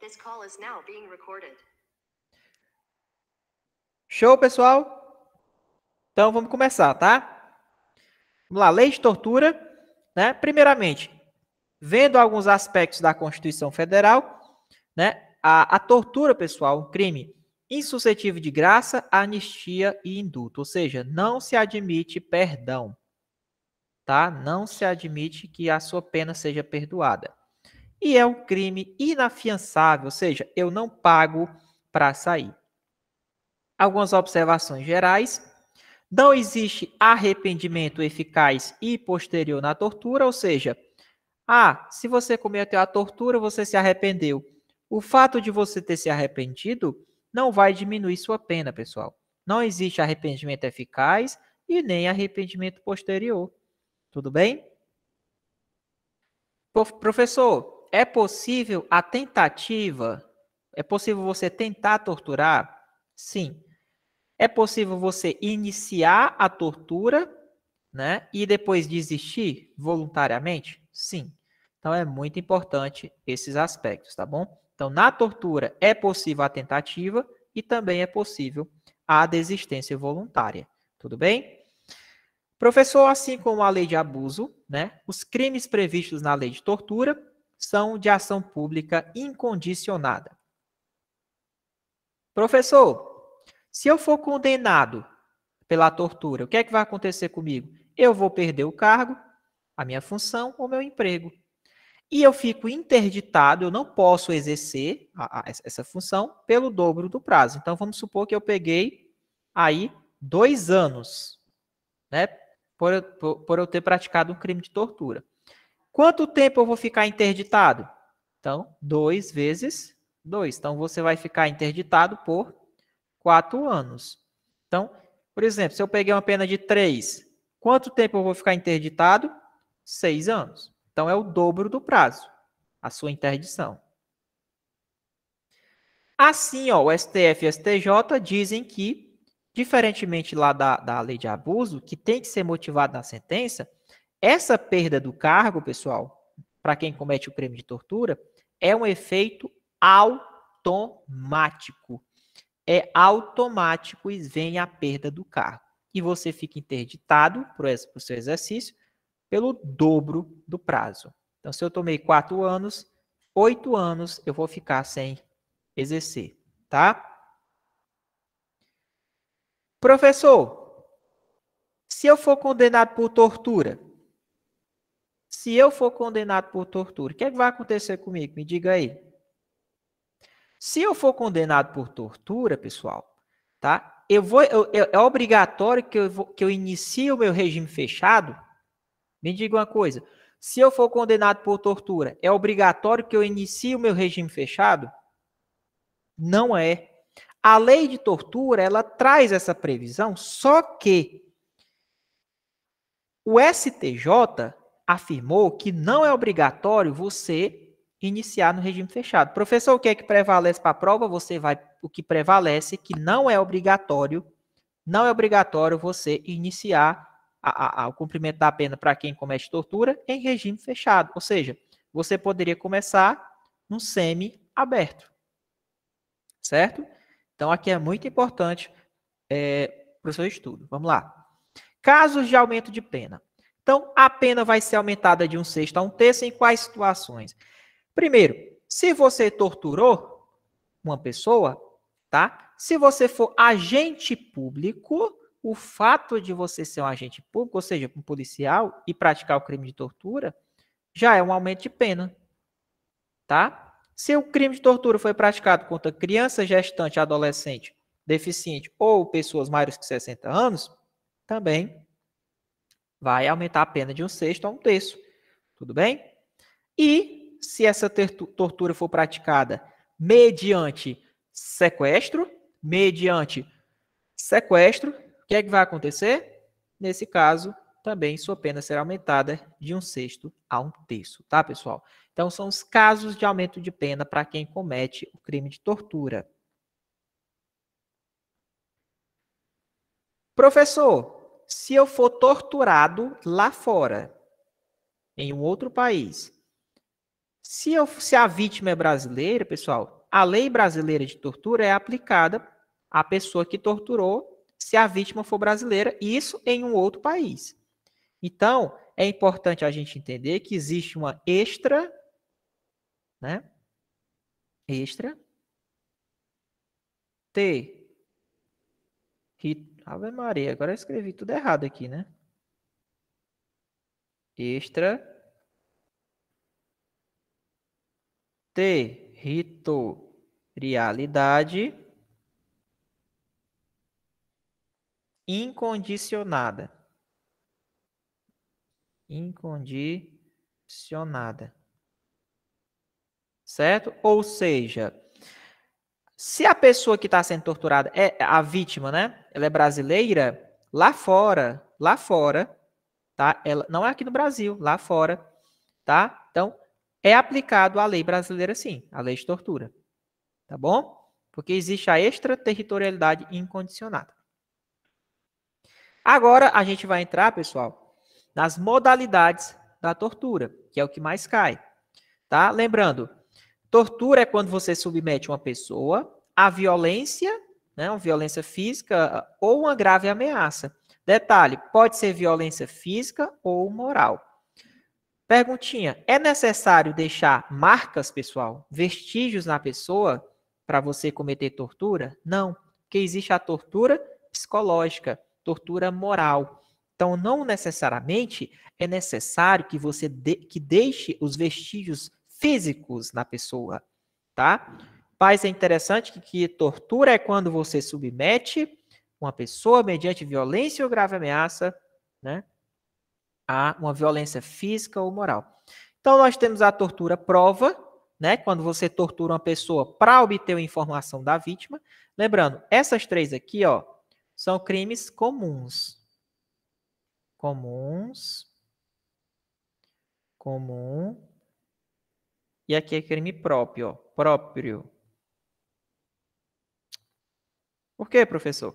This call is now being recorded. Show, pessoal? Então vamos começar, tá? Vamos lá, lei de tortura, né? Primeiramente, vendo alguns aspectos da Constituição Federal, né? A, a tortura, pessoal, um crime insuscetível de graça, anistia e indulto, ou seja, não se admite perdão, tá? Não se admite que a sua pena seja perdoada e é um crime inafiançável, ou seja, eu não pago para sair. Algumas observações gerais. Não existe arrependimento eficaz e posterior na tortura, ou seja, ah, se você cometeu a tortura, você se arrependeu. O fato de você ter se arrependido não vai diminuir sua pena, pessoal. Não existe arrependimento eficaz e nem arrependimento posterior. Tudo bem? Professor, é possível a tentativa? É possível você tentar torturar? Sim. É possível você iniciar a tortura, né? E depois desistir voluntariamente? Sim. Então é muito importante esses aspectos, tá bom? Então, na tortura é possível a tentativa e também é possível a desistência voluntária. Tudo bem? Professor, assim como a lei de abuso, né, os crimes previstos na lei de tortura são de ação pública incondicionada. Professor, se eu for condenado pela tortura, o que é que vai acontecer comigo? Eu vou perder o cargo, a minha função ou meu emprego. E eu fico interditado, eu não posso exercer a, a, essa função pelo dobro do prazo. Então, vamos supor que eu peguei aí dois anos, né, por, por, por eu ter praticado um crime de tortura. Quanto tempo eu vou ficar interditado? Então, 2 vezes 2. Então, você vai ficar interditado por 4 anos. Então, por exemplo, se eu peguei uma pena de 3, quanto tempo eu vou ficar interditado? 6 anos. Então, é o dobro do prazo, a sua interdição. Assim, ó, o STF e o STJ dizem que, diferentemente lá da, da lei de abuso, que tem que ser motivado na sentença, essa perda do cargo, pessoal, para quem comete o crime de tortura, é um efeito automático. É automático e vem a perda do cargo. E você fica interditado para o seu exercício pelo dobro do prazo. Então, se eu tomei quatro anos, oito anos eu vou ficar sem exercer, tá? Professor, se eu for condenado por tortura, se eu for condenado por tortura, o que, é que vai acontecer comigo? Me diga aí. Se eu for condenado por tortura, pessoal, tá? Eu vou, eu, eu, é obrigatório que eu, vou, que eu inicie o meu regime fechado? Me diga uma coisa. Se eu for condenado por tortura, é obrigatório que eu inicie o meu regime fechado? Não é. A lei de tortura, ela traz essa previsão, só que o STJ afirmou que não é obrigatório você iniciar no regime fechado. Professor, o que é que prevalece para a prova? Você vai o que prevalece é que não é obrigatório, não é obrigatório você iniciar a, a, a, o cumprimento da pena para quem comete tortura em regime fechado. Ou seja, você poderia começar no semi aberto, certo? Então aqui é muito importante é, eh, para o seu estudo. Vamos lá. Casos de aumento de pena. Então, a pena vai ser aumentada de um sexto a um terço em quais situações? Primeiro, se você torturou uma pessoa, tá? Se você for agente público, o fato de você ser um agente público, ou seja, um policial e praticar o crime de tortura, já é um aumento de pena, tá? Se o crime de tortura foi praticado contra criança, gestante, adolescente, deficiente ou pessoas maiores que 60 anos, também vai aumentar a pena de um sexto a um terço. Tudo bem? E se essa tortura for praticada mediante sequestro, mediante sequestro, o que é que vai acontecer? Nesse caso, também sua pena será aumentada de um sexto a um terço, tá, pessoal? Então, são os casos de aumento de pena para quem comete o crime de tortura. Professor, se eu for torturado lá fora, em um outro país, se, eu, se a vítima é brasileira, pessoal, a lei brasileira de tortura é aplicada à pessoa que torturou, se a vítima for brasileira, isso em um outro país. Então, é importante a gente entender que existe uma extra, né? Extra T Ave Maria, agora eu escrevi tudo errado aqui, né? Extra. Territorialidade incondicionada. Incondicionada. Certo? Ou seja, se a pessoa que está sendo torturada é a vítima, né? Ela é brasileira, lá fora, lá fora, tá? Ela não é aqui no Brasil, lá fora, tá? Então, é aplicado a lei brasileira sim, a lei de tortura. Tá bom? Porque existe a extraterritorialidade incondicionada. Agora a gente vai entrar, pessoal, nas modalidades da tortura, que é o que mais cai, tá? Lembrando, Tortura é quando você submete uma pessoa à violência, né, uma violência física ah, ou uma grave ameaça. Detalhe, pode ser violência física ou moral. Perguntinha: é necessário deixar marcas, pessoal, vestígios na pessoa para você cometer tortura? Não, porque existe a tortura psicológica, tortura moral. Então, não necessariamente é necessário que você de, que deixe os vestígios físicos na pessoa, tá? Mas é interessante que, que tortura é quando você submete uma pessoa mediante violência ou grave ameaça, né? A uma violência física ou moral. Então nós temos a tortura prova, né? Quando você tortura uma pessoa para obter uma informação da vítima. Lembrando, essas três aqui, ó, são crimes comuns. Comuns. Comum e aqui é crime próprio, ó, próprio. Por quê, professor?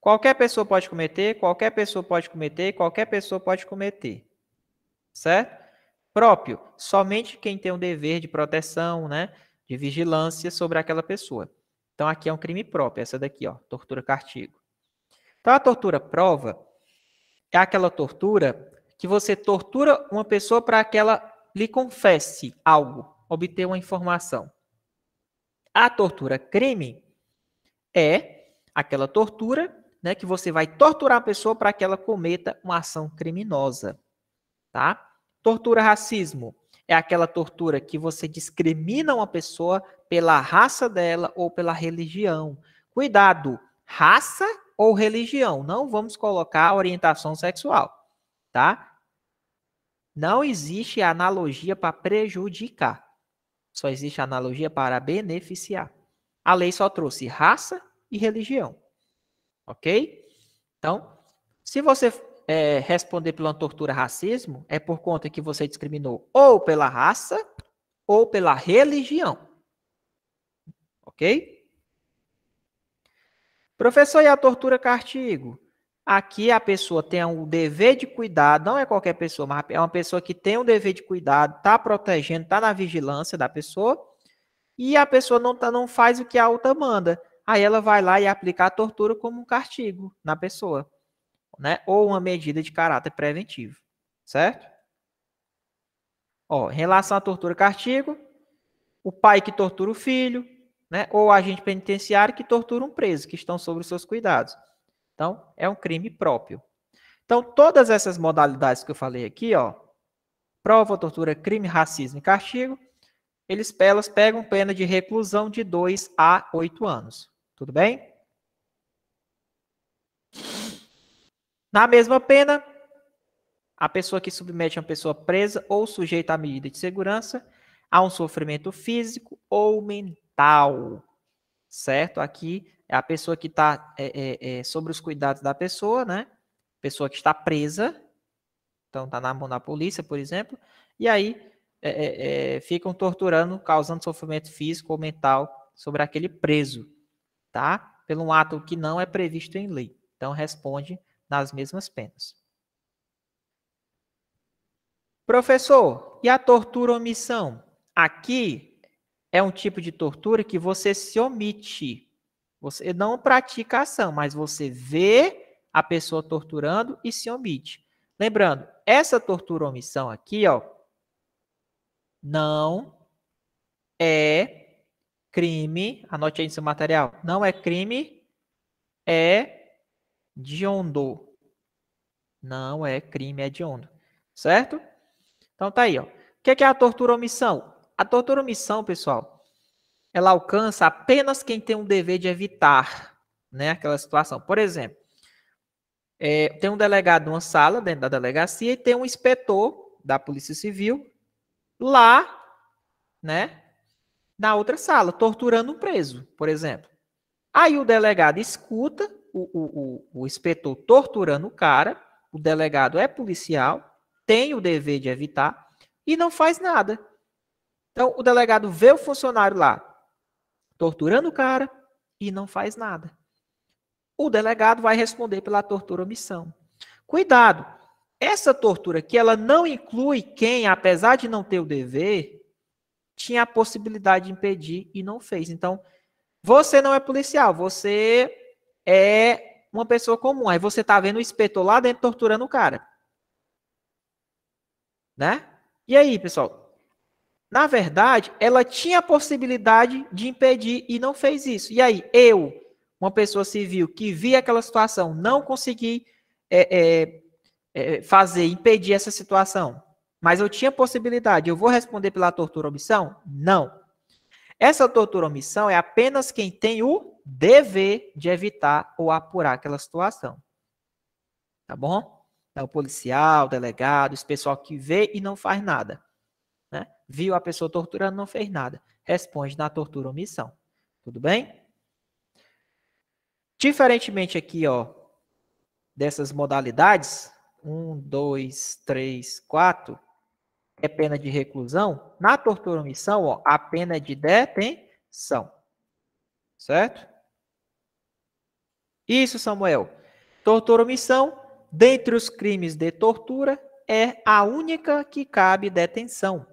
Qualquer pessoa pode cometer, qualquer pessoa pode cometer, qualquer pessoa pode cometer. Certo? Próprio, somente quem tem um dever de proteção, né, de vigilância sobre aquela pessoa. Então aqui é um crime próprio, essa daqui, ó, tortura cartigo. Então a tortura prova é aquela tortura que você tortura uma pessoa para que ela lhe confesse algo obter uma informação. A tortura crime é aquela tortura né, que você vai torturar a pessoa para que ela cometa uma ação criminosa. Tá? Tortura racismo é aquela tortura que você discrimina uma pessoa pela raça dela ou pela religião. Cuidado, raça ou religião, não vamos colocar orientação sexual, tá? Não existe analogia para prejudicar. Só existe analogia para beneficiar. A lei só trouxe raça e religião. Ok? Então, se você é, responder pela tortura racismo, é por conta que você discriminou ou pela raça ou pela religião. Ok? Professor, e a tortura castigo? Aqui a pessoa tem um dever de cuidado, não é qualquer pessoa, mas é uma pessoa que tem um dever de cuidado, está protegendo, está na vigilância da pessoa, e a pessoa não, tá, não faz o que a outra manda. Aí ela vai lá e aplica a tortura como um castigo na pessoa, né? Ou uma medida de caráter preventivo, certo? Ó, em relação à tortura castigo, o pai que tortura o filho, né? Ou o agente penitenciário que tortura um preso que estão sob os seus cuidados. Então, é um crime próprio. Então, todas essas modalidades que eu falei aqui, ó, prova, tortura, crime, racismo e castigo, eles, elas pegam pena de reclusão de 2 a 8 anos. Tudo bem? Na mesma pena, a pessoa que submete uma pessoa presa ou sujeita à medida de segurança a um sofrimento físico ou mental. Certo? Aqui é a pessoa que está é, é, é, sobre os cuidados da pessoa, né? Pessoa que está presa, então está na mão da polícia, por exemplo, e aí é, é, ficam torturando, causando sofrimento físico ou mental sobre aquele preso, tá? Pelo um ato que não é previsto em lei. Então responde nas mesmas penas. Professor, e a tortura omissão? Aqui é um tipo de tortura que você se omite você não pratica a ação, mas você vê a pessoa torturando e se omite. Lembrando, essa tortura omissão aqui, ó, não é crime, anote aí no seu material, não é crime, é ondo. Não é crime é ondo, certo? Então tá aí, ó. O que é, é a tortura omissão? A tortura omissão, pessoal, ela alcança apenas quem tem um dever de evitar né, aquela situação. Por exemplo, é, tem um delegado numa sala dentro da delegacia e tem um inspetor da Polícia Civil lá, né, na outra sala, torturando um preso, por exemplo. Aí o delegado escuta o, o, o, o inspetor torturando o cara, o delegado é policial, tem o dever de evitar e não faz nada. Então, o delegado vê o funcionário lá torturando o cara e não faz nada. O delegado vai responder pela tortura omissão. Cuidado, essa tortura que ela não inclui quem, apesar de não ter o dever, tinha a possibilidade de impedir e não fez. Então, você não é policial, você é uma pessoa comum. Aí você está vendo o inspetor lá dentro torturando o cara. Né? E aí, pessoal? Na verdade, ela tinha a possibilidade de impedir e não fez isso. E aí, eu, uma pessoa civil que vi aquela situação, não consegui é, é, é, fazer, impedir essa situação, mas eu tinha possibilidade, eu vou responder pela tortura omissão? Não. Essa tortura omissão é apenas quem tem o dever de evitar ou apurar aquela situação. Tá bom? É o policial, o delegado, esse pessoal que vê e não faz nada viu a pessoa torturando, não fez nada. Responde na tortura omissão. Tudo bem? Diferentemente aqui, ó, dessas modalidades, um, dois, três, quatro, é pena de reclusão. Na tortura omissão, ó, a pena é de detenção. Certo? Isso, Samuel. Tortura omissão, dentre os crimes de tortura, é a única que cabe detenção.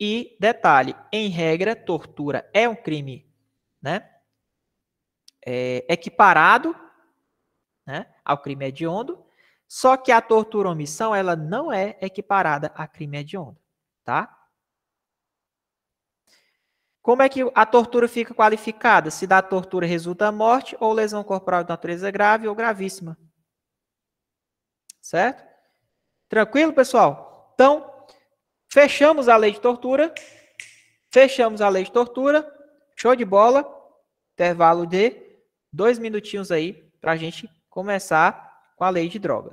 E detalhe, em regra, tortura é um crime, né? É equiparado, né, ao crime hediondo, só que a tortura omissão ela não é equiparada a crime hediondo, tá? Como é que a tortura fica qualificada? Se da tortura resulta morte ou lesão corporal de natureza grave ou gravíssima. Certo? Tranquilo, pessoal? Então, Fechamos a lei de tortura. Fechamos a lei de tortura. Show de bola. Intervalo de dois minutinhos aí para a gente começar com a lei de drogas.